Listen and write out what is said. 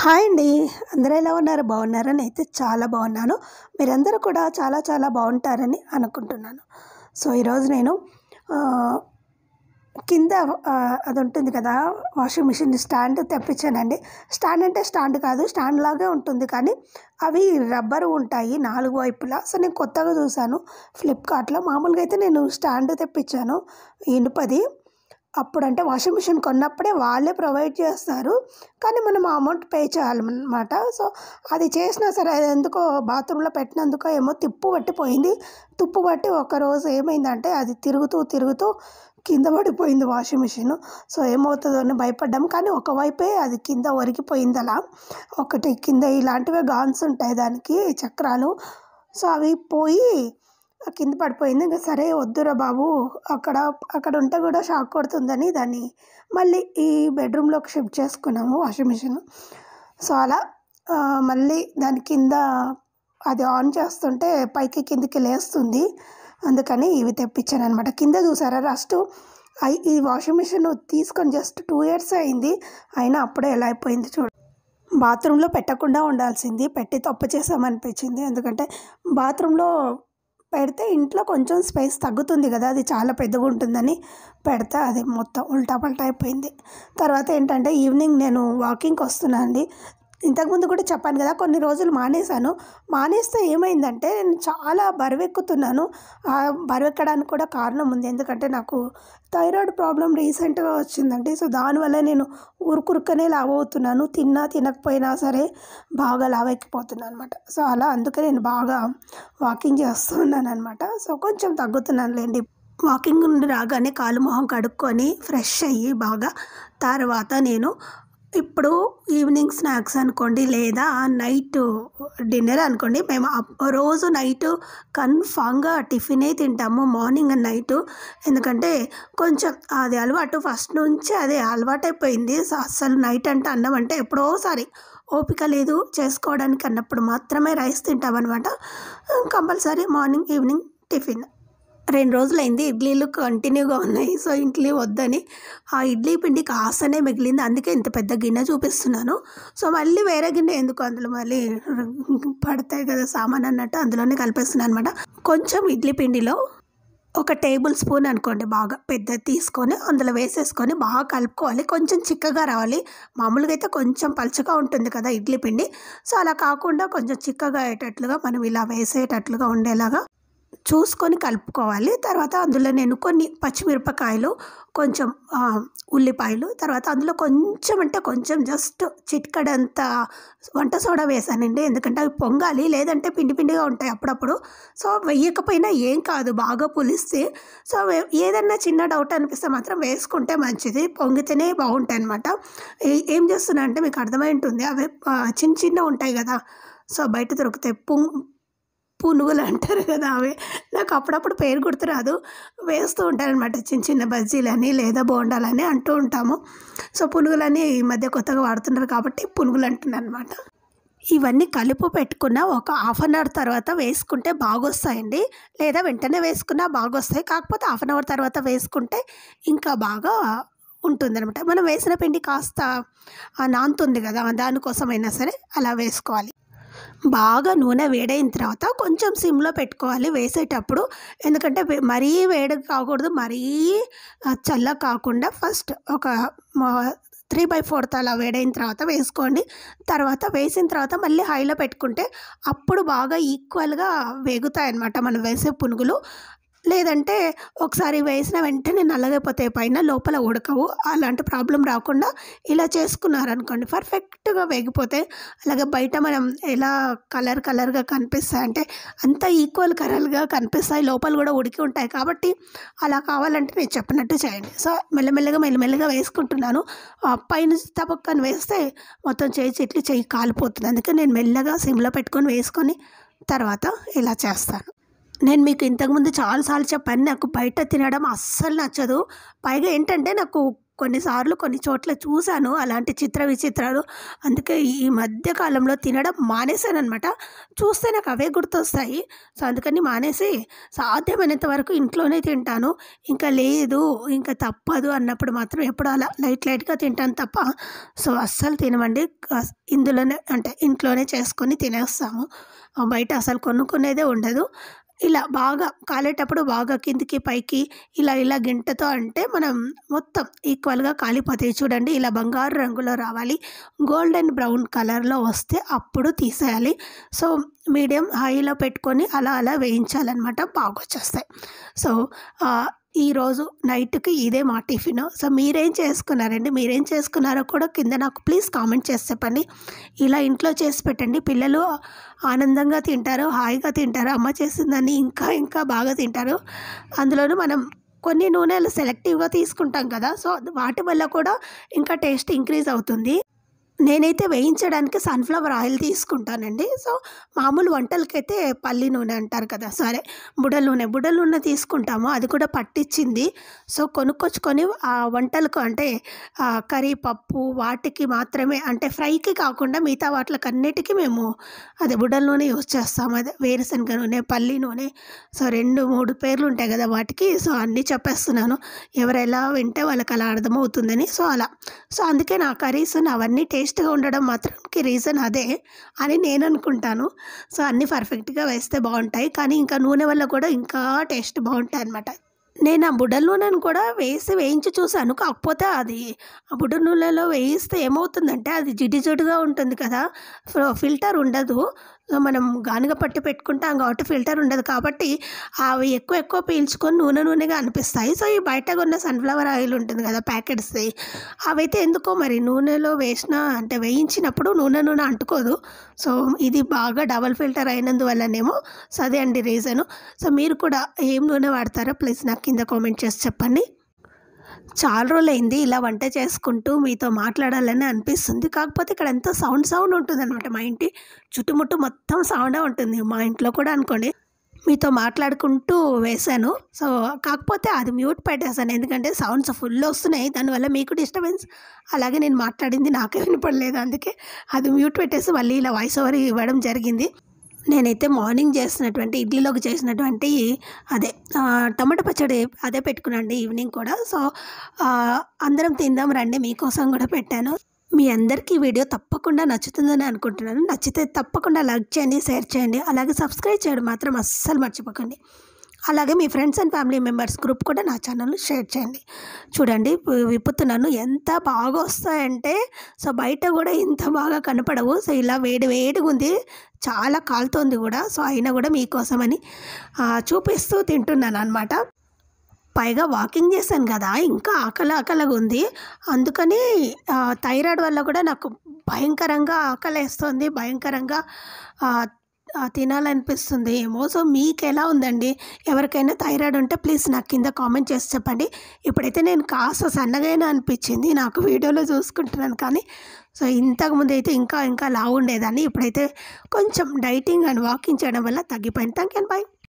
hi అండి అందరూ ఎలా ఉన్నారు బాగున్నారని అయితే చాలా బాగున్నాను మీరందరూ కూడా చాలా చాలా బాగుంటారని అనుకుంటున్నాను సో ఈరోజు నేను కింద అది ఉంటుంది కదా వాషింగ్ మిషన్ స్టాండ్ తెప్పించానండి స్టాండ్ అంటే స్టాండ్ కాదు స్టాండ్ లాగే ఉంటుంది కానీ అవి రబ్బరు ఉంటాయి నాలుగు వైపులా సో నేను కొత్తగా చూశాను ఫ్లిప్కార్ట్లో మామూలుగా అయితే నేను స్టాండ్ తెప్పించాను ఇనుపది అప్పుడు అంటే వాషింగ్ మిషన్ కొన్నప్పుడే వాళ్ళే ప్రొవైడ్ చేస్తారు కానీ మనం అమౌంట్ పే చేయాలన్నమాట సో అది చేసినా సరే అది ఎందుకో బాత్రూంలో పెట్టినందుకో ఏమో తిప్పు పట్టిపోయింది తుప్పు పట్టి ఒకరోజు ఏమైందంటే అది తిరుగుతూ తిరుగుతూ కింద పడిపోయింది వాషింగ్ మిషన్ సో ఏమవుతుందో అని భయపడ్డాం కానీ ఒకవైపే అది కింద ఒరిగిపోయింది అలా ఒకటి కింద ఇలాంటివే గాన్స్ ఉంటాయి దానికి చక్రాలు సో అవి పోయి కింద పడిపోయింది ఇంకా సరే వద్దురా బాబు అక్కడ అక్కడ ఉంటే కూడా షాక్ కొడుతుందని దాన్ని మళ్ళీ ఈ బెడ్రూమ్లోకి షిఫ్ట్ చేసుకున్నాము వాషింగ్ మిషన్ సో అలా మళ్ళీ దాని కింద అది ఆన్ చేస్తుంటే పైకి కిందికి లేస్తుంది అందుకని ఇవి తెప్పించాను అనమాట కింద చూసారా రస్ట్ ఈ వాషింగ్ మిషన్ తీసుకొని జస్ట్ టూ ఇయర్స్ అయింది అయినా అప్పుడే ఎలా అయిపోయింది చూడ బాత్రూంలో పెట్టకుండా ఉండాల్సింది పెట్టి తప్పు చేసామనిపించింది ఎందుకంటే బాత్రూంలో పెడితే ఇంట్లో కొంచెం స్పేస్ తగ్గుతుంది కదా అది చాలా పెద్దగా ఉంటుందని పెడితే అది మొత్తం ఉల్టా పల్టా అయిపోయింది తర్వాత ఏంటంటే ఈవినింగ్ నేను వాకింగ్కి వస్తున్నాను అండి ఇంతకుముందు కూడా చెప్పాను కదా కొన్ని రోజులు మానేశాను మానేస్తే ఏమైందంటే నేను చాలా బరువెక్కుతున్నాను బరువెక్కడానికి కూడా కారణం ఉంది ఎందుకంటే నాకు థైరాయిడ్ ప్రాబ్లం రీసెంట్గా వచ్చిందండి సో దానివల్ల నేను ఊరుకురుకనే లావవుతున్నాను తిన్నా తినకపోయినా సరే బాగా లావెక్కిపోతున్నాను అనమాట సో అలా అందుకే నేను బాగా వాకింగ్ చేస్తున్నాను అనమాట సో కొంచెం తగ్గుతున్నాను లేండి వాకింగ్ నుండి రాగానే కాలు మొహం కడుక్కొని ఫ్రెష్ అయ్యి బాగా తర్వాత నేను ఇప్పుడు ఈవినింగ్ స్నాక్స్ అనుకోండి లేదా నైట్ డిన్నర్ అనుకోండి మేము రోజు నైట్ కన్ఫామ్గా టిఫినే తింటాము మార్నింగ్ అండ్ నైట్ ఎందుకంటే కొంచెం అది అలవాటు ఫస్ట్ నుంచి అది అలవాటైపోయింది అసలు నైట్ అంటే అన్నం అంటే ఎప్పుడోసారి ఓపిక లేదు చేసుకోవడానికి అన్నప్పుడు మాత్రమే రైస్ తింటామన్నమాట కంపల్సరీ మార్నింగ్ ఈవినింగ్ టిఫిన్ రెండు రోజులైంది ఇడ్లీలు కంటిన్యూగా ఉన్నాయి సో ఇడ్లీ వద్దని ఆ ఇడ్లీ పిండి కాసనే మిగిలింది అందుకే ఇంత పెద్ద గిన్నె చూపిస్తున్నాను సో మళ్ళీ వేరే గిన్నె ఎందుకు అందులో మళ్ళీ పడతాయి కదా సామాన్ అన్నట్టు అందులోనే కలిపేస్తున్నాను అనమాట కొంచెం ఇడ్లీ పిండిలో ఒక టేబుల్ స్పూన్ అనుకోండి బాగా పెద్ద తీసుకొని అందులో వేసేసుకొని బాగా కలుపుకోవాలి కొంచెం చిక్కగా రావాలి మామూలుగా అయితే కొంచెం పలుచగా ఉంటుంది కదా ఇడ్లీ పిండి సో అలా కాకుండా కొంచెం చిక్కగా అయ్యేటట్లుగా మనం ఇలా వేసేటట్లుగా ఉండేలాగా చూసుకొని కలుపుకోవాలి తర్వాత అందులో నేను కొన్ని పచ్చిమిరపకాయలు కొంచెం ఉల్లిపాయలు తర్వాత అందులో కొంచెం అంటే కొంచెం జస్ట్ చిట్కడంత వంట సోడా వేసానండి ఎందుకంటే అవి పొంగాలి లేదంటే పిండి పిండిగా ఉంటాయి అప్పుడప్పుడు సో వెయ్యకపోయినా ఏం కాదు బాగా పులిస్తే సో ఏదన్నా చిన్న డౌట్ అనిపిస్తే మాత్రం వేసుకుంటే మంచిది పొంగితేనే బాగుంటాయి అనమాట ఏం చేస్తున్నా అంటే మీకు అర్థమై ఉంటుంది అవి చిన్న చిన్న ఉంటాయి కదా సో బయట దొరికితే పొంగు పునుగులు అంటారు కదా అవి నాకు అప్పుడప్పుడు పేరు గుర్తురాదు వేస్తూ ఉంటారనమాట చిన్న చిన్న బజ్జీలని లేదా బోండాలని అంటూ ఉంటాము సో పునుగులని ఈ మధ్య కొత్తగా వాడుతున్నారు కాబట్టి పునుగులు అంటున్నాను అనమాట ఇవన్నీ కలుపు పెట్టుకున్న ఒక హాఫ్ అన్ అవర్ తర్వాత వేసుకుంటే బాగొస్తాయండి లేదా వెంటనే వేసుకున్నా బాగొస్తాయి కాకపోతే హాఫ్ అన్ అవర్ తర్వాత వేసుకుంటే ఇంకా బాగా ఉంటుందన్నమాట మనం వేసిన పిండి కాస్త నానుతుంది కదా దానికోసమైనా సరే అలా వేసుకోవాలి బాగా నూనె వేడైన తర్వాత కొంచెం సిమ్లో పెట్టుకోవాలి వేసేటప్పుడు ఎందుకంటే మరీ వేడి కాకూడదు మరీ చల్ల కాకుండా ఫస్ట్ ఒక త్రీ బై ఫోర్త్ అలా వేడైన తర్వాత వేసుకోండి తర్వాత వేసిన తర్వాత మళ్ళీ హైలో పెట్టుకుంటే అప్పుడు బాగా ఈక్వల్గా వేగుతాయి అన్నమాట మనం వేసే పునుగులు లేదంటే ఒకసారి వేసిన వెంటనే పోతే పైన లోపల ఉడకవు అలాంటి ప్రాబ్లం రాకుండా ఇలా చేసుకున్నారనుకోండి పర్ఫెక్ట్గా వేగిపోతే అలాగే బయట మనం ఎలా కలర్ కలర్గా కనిపిస్తాయి అంటే అంత ఈక్వల్ కలర్గా కనిపిస్తాయి లోపల కూడా ఉడికి ఉంటాయి కాబట్టి అలా కావాలంటే నేను చెప్పినట్టు చేయండి సో మెల్లమెల్లగా మెల్లమెల్లగా వేసుకుంటున్నాను పైన తపక్కని వేస్తే మొత్తం చేయి చెట్లు చేయి కాలిపోతుంది అందుకే నేను మెల్లగా సిమ్లో పెట్టుకొని వేసుకొని తర్వాత ఇలా చేస్తాను నేను మీకు ఇంతకుముందు చాలాసార్లు చెప్పాను నాకు బయట తినడం అస్సలు నచ్చదు పైగా ఏంటంటే నాకు కొన్నిసార్లు కొన్ని చోట్ల చూశాను అలాంటి చిత్ర విచిత్రాలు అందుకే ఈ మధ్య కాలంలో తినడం మానేశాను అనమాట చూస్తే నాకు అవే గుర్తొస్తాయి సో అందుకని మానేసి సాధ్యమైనంత వరకు ఇంట్లోనే తింటాను ఇంకా లేదు ఇంకా తప్పదు అన్నప్పుడు మాత్రం ఎప్పుడు అలా లైట్ లైట్గా తింటాను తప్ప సో అస్సలు తినమండి ఇందులోనే అంటే ఇంట్లోనే చేసుకొని తినేస్తాము బయట అసలు కొనుక్కునేదే ఉండదు ఇలా బాగా కాలేటప్పుడు బాగా కిందికి పైకి ఇలా ఇలా గింటతో అంటే మనం మొత్తం ఈక్వల్గా కాలిపోతాయి చూడండి ఇలా బంగారు రంగులో రావాలి గోల్డెన్ బ్రౌన్ కలర్లో వస్తే అప్పుడు తీసేయాలి సో మీడియం హైలో పెట్టుకొని అలా అలా వేయించాలన్నమాట బాగా వచ్చేస్తాయి సో ఈరోజు నైట్కి ఇదే మా టిఫిన్ సో మీరేం చేసుకున్నారండి మీరేం చేసుకున్నారో కూడా కింద నాకు ప్లీజ్ కామెంట్ చేసి చెప్పండి ఇలా ఇంట్లో చేసి పెట్టండి పిల్లలు ఆనందంగా తింటారు హాయిగా తింటారు అమ్మ చేసిందని ఇంకా ఇంకా బాగా తింటారు అందులోనూ మనం కొన్ని నూనెలు సెలెక్టివ్గా తీసుకుంటాం కదా సో వాటి వల్ల కూడా ఇంకా టేస్ట్ ఇంక్రీజ్ అవుతుంది నేనైతే వేయించడానికి సన్ఫ్లవర్ ఆయిల్ తీసుకుంటానండి సో మామూలు వంటలకైతే పల్లి నూనె అంటారు కదా సరే బుడల నూనె బుడల నూనె తీసుకుంటాము అది కూడా పట్టించింది సో కొనుక్కొచ్చుకొని ఆ వంటలకు అంటే కర్రీ పప్పు వాటికి మాత్రమే అంటే ఫ్రైకి కాకుండా మిగతా వాటికి అన్నిటికీ మేము అదే బుడల నూనె యూజ్ చేస్తాము అదే వేరుశనగ నూనె పల్లి నూనె సో రెండు మూడు పేర్లు ఉంటాయి కదా వాటికి సో అన్నీ చెప్పేస్తున్నాను ఎవరు ఎలా వింటే వాళ్ళకి అలా అర్థమవుతుందని సో అలా సో అందుకే నా కర్రీస్ అవన్నీ టేస్ట్ టేస్ట్గా ఉండడం మాత్రంకి రీజన్ అదే అని నేను అనుకుంటాను సో అన్నీ పర్ఫెక్ట్గా వేస్తే బాగుంటాయి కానీ ఇంకా నూనె వల్ల కూడా ఇంకా టేస్ట్ బాగుంటాయి అన్నమాట నేను ఆ బుడ్డల నూనెను కూడా వేసి వేయించి చూశాను కాకపోతే అది ఆ బుడ్డ నూనెలో వేయిస్తే ఏమవుతుందంటే అది జిడ్డు జిడ్డుగా ఉంటుంది కదా ఫిల్టర్ ఉండదు మనం గానుగ పట్టి పెట్టుకుంటాం కాబట్టి ఫిల్టర్ ఉండదు కాబట్టి అవి ఎక్కువ ఎక్కువ పీల్చుకొని నూనె నూనెగా అనిపిస్తాయి సో ఈ బయట ఉన్న సన్ఫ్లవర్ ఆయిల్ ఉంటుంది కదా ప్యాకెట్స్ అవైతే ఎందుకో మరి నూనెలో వేసిన అంటే వేయించినప్పుడు నూనె నూనె అంటుకోదు సో ఇది బాగా డబల్ ఫిల్టర్ అయినందువల్లనేమో సో అదే అండి రీజను సో మీరు కూడా ఏం నూనె వాడతారో ప్లీజ్ నాకు కింద కామెంట్ చేసి చెప్పండి చాలా రోజులైంది ఇలా వంట చేసుకుంటూ మీతో మాట్లాడాలని అనిపిస్తుంది కాకపోతే ఇక్కడ ఎంతో సౌండ్ సౌండ్ ఉంటుంది అనమాట మా ఇంటి చుట్టుముట్టు మొత్తం సౌండే ఉంటుంది మా ఇంట్లో కూడా అనుకోండి మీతో మాట్లాడుకుంటూ వేశాను సో కాకపోతే అది మ్యూట్ పెట్టేశాను ఎందుకంటే సౌండ్స్ ఫుల్ వస్తున్నాయి దానివల్ల మీకు డిస్టర్బెన్స్ అలాగే నేను మాట్లాడింది నాకే వినపడలేదు అందుకే అది మ్యూట్ పెట్టేసి మళ్ళీ ఇలా వాయిస్ ఓవర్ ఇవ్వడం జరిగింది నేనైతే మార్నింగ్ చేసినటువంటి ఇడ్లీలోకి చేసినటువంటి అదే టమాటా పచ్చడి అదే పెట్టుకున్నాండి ఈవినింగ్ కూడా సో అందరం తిందాం రండి మీకోసం కూడా పెట్టాను మీ అందరికీ వీడియో తప్పకుండా నచ్చుతుందని అనుకుంటున్నాను నచ్చితే తప్పకుండా లైక్ చేయండి షేర్ చేయండి అలాగే సబ్స్క్రైబ్ చేయడం మాత్రం అస్సలు మర్చిపోకండి అలాగే మీ friends and family members group కూడా నా ఛానల్ షేర్ చేయండి చూడండి విప్పుతున్నాను ఎంత బాగా వస్తాయంటే సో బయట కూడా ఇంత బాగా కనపడవు సో ఇలా వేడి వేడిగా ఉంది చాలా కాలుతోంది కూడా సో అయినా కూడా మీకోసమని చూపిస్తూ తింటున్నాను అనమాట పైగా వాకింగ్ చేశాను కదా ఇంకా ఆకలి ఆకలిగా ఉంది అందుకని థైరాయిడ్ వల్ల కూడా నాకు భయంకరంగా ఆకలి వేస్తుంది భయంకరంగా తినాలనిపిస్తుంది ఏమో సో మీకు ఎలా ఉందండి ఎవరికైనా థైరాయిడ్ ఉంటే ప్లీజ్ నాకు కింద కామెంట్ చేసి చెప్పండి ఇప్పుడైతే నేను కాస్త సన్నగైనా అనిపించింది నాకు వీడియోలో చూసుకుంటున్నాను కానీ సో ఇంతకుముందు అయితే ఇంకా ఇంకా లావు ఉండేదాన్ని ఇప్పుడైతే కొంచెం డైటింగ్ అండ్ వాకింగ్ చేయడం వల్ల తగ్గిపోయింది థ్యాంక్ అండ్ బాయ్